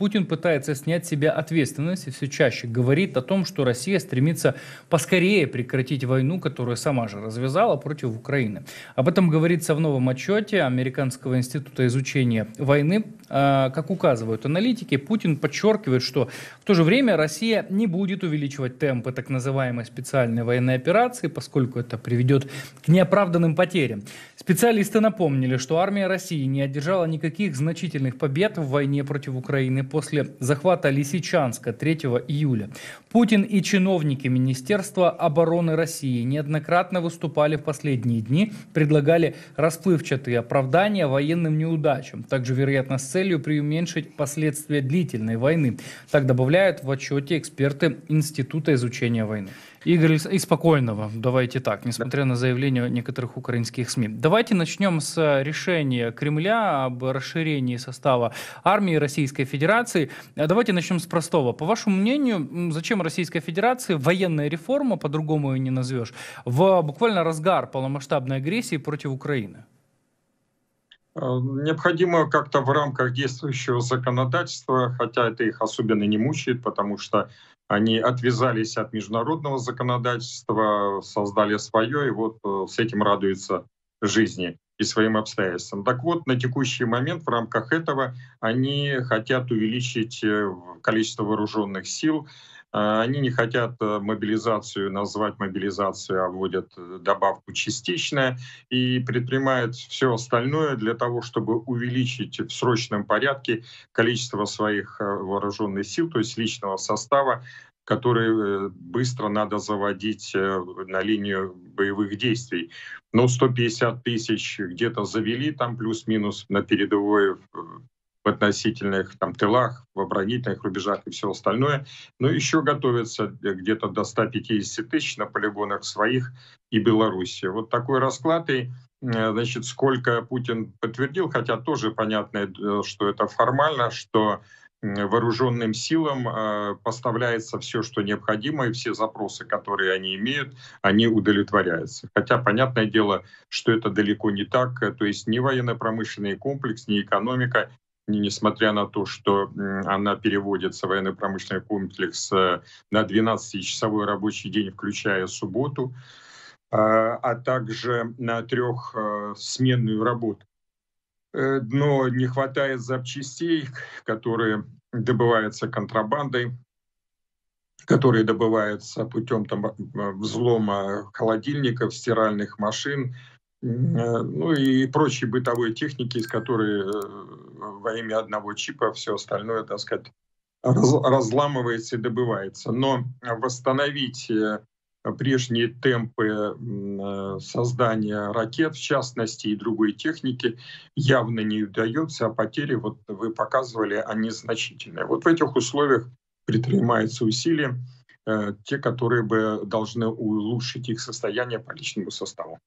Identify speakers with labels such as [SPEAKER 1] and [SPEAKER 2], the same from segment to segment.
[SPEAKER 1] Путин пытается снять с себя ответственность и все чаще говорит о том, что Россия стремится поскорее прекратить войну, которую сама же развязала против Украины. Об этом говорится в новом отчете Американского института изучения войны. А, как указывают аналитики, Путин подчеркивает, что в то же время Россия не будет увеличивать темпы так называемой специальной военной операции, поскольку это приведет к неоправданным потерям. Специалисты напомнили, что армия России не одержала никаких значительных побед в войне против Украины после захвата Лисичанска 3 июля. Путин и чиновники Министерства обороны России неоднократно выступали в последние дни, предлагали расплывчатые оправдания военным неудачам, также, вероятно, с целью преуменьшить последствия длительной войны. Так добавляют в отчете эксперты Института изучения войны. Игорь, и спокойного, давайте так, несмотря да. на заявление некоторых украинских СМИ. Давайте начнем с э, решения Кремля об расширении состава армии Российской Федерации. Э, давайте начнем с простого. По вашему мнению, зачем Российской Федерации военная реформа, по-другому ее не назовешь, в буквально разгар полномасштабной агрессии против Украины? Э, необходимо как-то в рамках действующего законодательства,
[SPEAKER 2] хотя это их особенно не мучает, потому что они отвязались от международного законодательства, создали свое, и вот э, с этим радуются жизни и своим обстоятельствам. Так вот, на текущий момент в рамках этого они хотят увеличить э, количество вооруженных сил а, они не хотят э, мобилизацию назвать мобилизацией, а вводят э, добавку частичная и предпринимают все остальное для того, чтобы увеличить в срочном порядке количество своих э, вооруженных сил, то есть личного состава, который быстро надо заводить на линию боевых действий. Но ну, 150 тысяч где-то завели там плюс-минус на передовой в относительных там, тылах, в оборонительных рубежах и все остальное. Но еще готовятся э, где-то до 150 тысяч на полигонах своих и Беларуси. Вот такой расклад. И э, значит, сколько Путин подтвердил, хотя тоже понятно, э, что это формально, что вооруженным силам поставляется все, что необходимо, и все запросы, которые они имеют, они удовлетворяются. Хотя понятное дело, что это далеко не так, то есть ни военно-промышленный комплекс, ни экономика несмотря на то, что она переводится, военно-промышленный комплекс, э, на 12-часовой рабочий день, включая субботу, э, а также на трехсменную э, работу. Но не хватает запчастей, которые добываются контрабандой, которые добываются путем там, взлома холодильников, стиральных машин, ну и прочей бытовой техники, из которой во имя одного чипа а все остальное, так сказать, разламывается и добывается. Но восстановить э, прежние темпы э, создания ракет, в частности, и другой техники, явно не удается, а потери, вот вы показывали, они значительные. Вот в этих условиях предпринимаются усилия, э, те, которые бы должны улучшить их состояние по личному составу.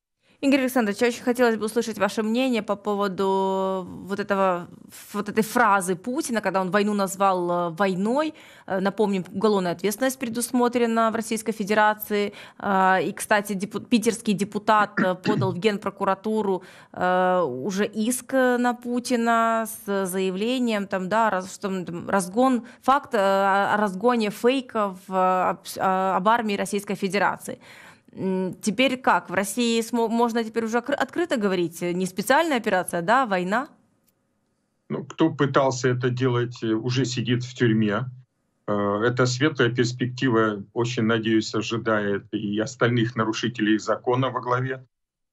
[SPEAKER 3] Игорь Александрович, очень хотелось бы услышать ваше мнение по поводу вот, этого, вот этой фразы Путина, когда он войну назвал э, войной. Э, напомним, уголовная ответственность предусмотрена в Российской Федерации. Э, и, кстати, депут, питерский депутат подал в Генпрокуратуру уже иск на Путина с заявлением, там, да, раз, там, разгон, факт о разгоне фейков об армии Российской Федерации. Теперь как? В России можно теперь уже открыто говорить? Э, не специальная операция, да, а война?
[SPEAKER 2] Ну, кто пытался это делать, э, уже сидит в тюрьме. Э, это светлая перспектива, очень надеюсь, ожидает и остальных нарушителей закона во главе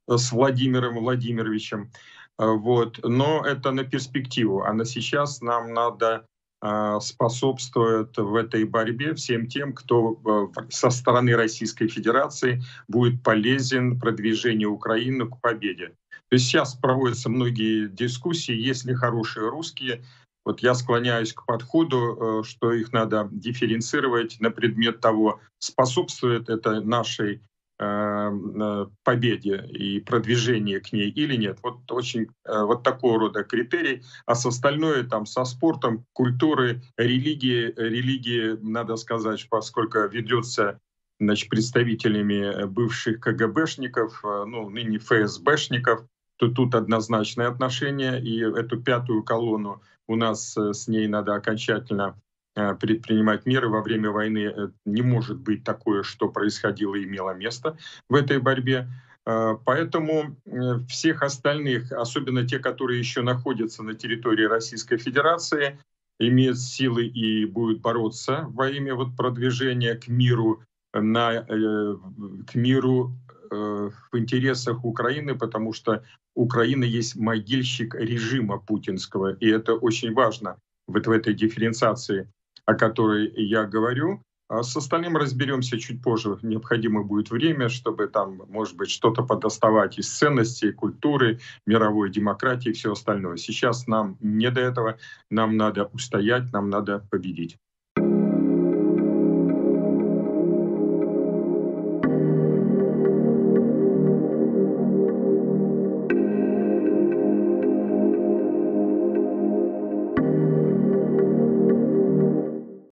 [SPEAKER 2] с Владимиром Владимировичем. Вот. Но это на перспективу. А на сейчас нам надо а, способствует в этой борьбе всем тем, кто э, со стороны Российской Федерации будет полезен продвижению Украины к победе. То есть сейчас проводятся многие дискуссии, есть ли хорошие русские. Вот я склоняюсь к подходу, э, что их надо дифференцировать на предмет того, способствует это нашей Эм, э, победе и продвижении к ней или нет. Вот очень э, вот такого рода критерий. А с остальное там со спортом, культуры, религии, религии, надо сказать, поскольку ведется значит, представителями э, бывших КГБшников, ну, ныне ФСБшников, то тут однозначное отношение, и эту пятую колонну у нас с ней надо окончательно Э, предпринимать меры во время войны. Э, не может быть такое, что происходило и имело место в этой борьбе. Э, поэтому всех остальных, особенно те, которые еще находятся на территории Российской Федерации, имеют силы и будут бороться во имя вот продвижения к миру, на, к миру в интересах Украины, потому что Украина есть могильщик режима путинского, и это очень важно вот в этой дифференциации о которой я говорю. А с остальным разберемся чуть позже. Необходимо будет время, чтобы там, может быть, что-то подоставать из ценностей, культуры, мировой демократии и все остальное. Сейчас нам не до этого. Нам надо устоять, нам надо победить.